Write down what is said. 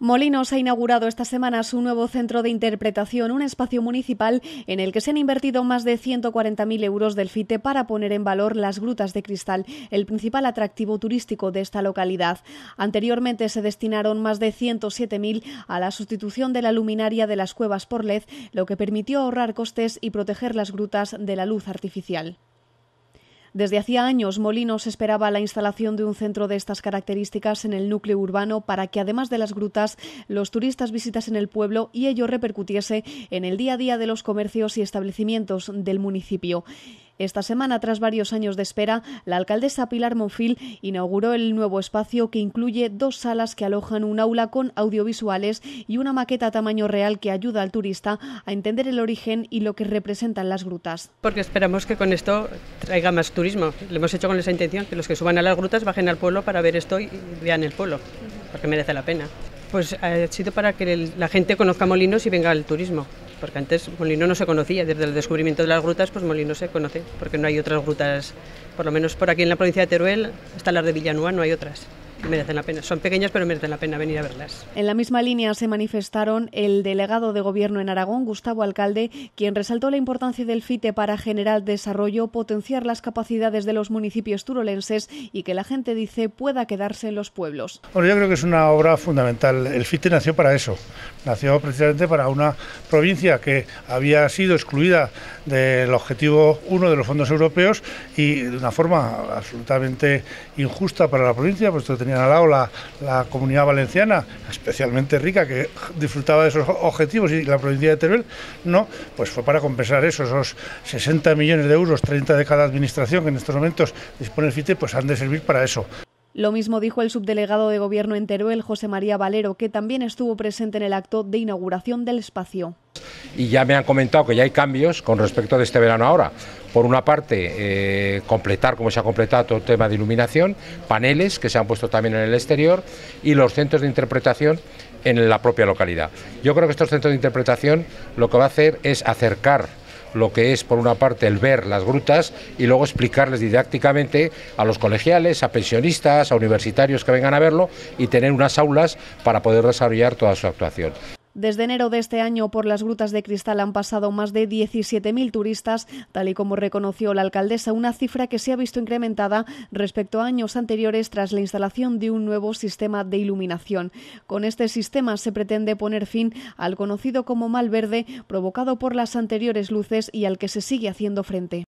Molinos ha inaugurado esta semana su nuevo centro de interpretación, un espacio municipal en el que se han invertido más de 140.000 euros del FITE para poner en valor las grutas de cristal, el principal atractivo turístico de esta localidad. Anteriormente se destinaron más de 107.000 a la sustitución de la luminaria de las cuevas por LED, lo que permitió ahorrar costes y proteger las grutas de la luz artificial. Desde hacía años, Molinos esperaba la instalación de un centro de estas características en el núcleo urbano para que, además de las grutas, los turistas visitasen el pueblo y ello repercutiese en el día a día de los comercios y establecimientos del municipio. Esta semana, tras varios años de espera, la alcaldesa Pilar Monfil inauguró el nuevo espacio que incluye dos salas que alojan un aula con audiovisuales y una maqueta a tamaño real que ayuda al turista a entender el origen y lo que representan las grutas. Porque esperamos que con esto traiga más turismo. Lo hemos hecho con esa intención, que los que suban a las grutas bajen al pueblo para ver esto y vean el pueblo, porque merece la pena. Pues ha sido para que la gente conozca Molinos y venga al turismo porque antes Molino no se conocía, desde el descubrimiento de las grutas, pues Molino se conoce, porque no hay otras grutas, por lo menos por aquí en la provincia de Teruel, hasta las de Villanueva no hay otras merecen la pena. Son pequeñas, pero merecen la pena venir a verlas. En la misma línea se manifestaron el delegado de Gobierno en Aragón, Gustavo Alcalde, quien resaltó la importancia del FITE para generar desarrollo, potenciar las capacidades de los municipios turolenses y que la gente, dice, pueda quedarse en los pueblos. Bueno, yo creo que es una obra fundamental. El FITE nació para eso. Nació precisamente para una provincia que había sido excluida del objetivo 1 de los fondos europeos y de una forma absolutamente injusta para la provincia, puesto que la, la comunidad valenciana, especialmente rica, que disfrutaba de esos objetivos y la provincia de Teruel, no, pues fue para compensar eso, esos 60 millones de euros, 30 de cada administración que en estos momentos dispone el FITE, pues han de servir para eso. Lo mismo dijo el subdelegado de Gobierno en Teruel, José María Valero, que también estuvo presente en el acto de inauguración del espacio y ya me han comentado que ya hay cambios con respecto de este verano ahora. Por una parte, eh, completar como se ha completado todo el tema de iluminación, paneles que se han puesto también en el exterior y los centros de interpretación en la propia localidad. Yo creo que estos centros de interpretación lo que va a hacer es acercar lo que es por una parte el ver las grutas y luego explicarles didácticamente a los colegiales, a pensionistas, a universitarios que vengan a verlo y tener unas aulas para poder desarrollar toda su actuación. Desde enero de este año por las grutas de cristal han pasado más de 17.000 turistas, tal y como reconoció la alcaldesa, una cifra que se ha visto incrementada respecto a años anteriores tras la instalación de un nuevo sistema de iluminación. Con este sistema se pretende poner fin al conocido como mal verde provocado por las anteriores luces y al que se sigue haciendo frente.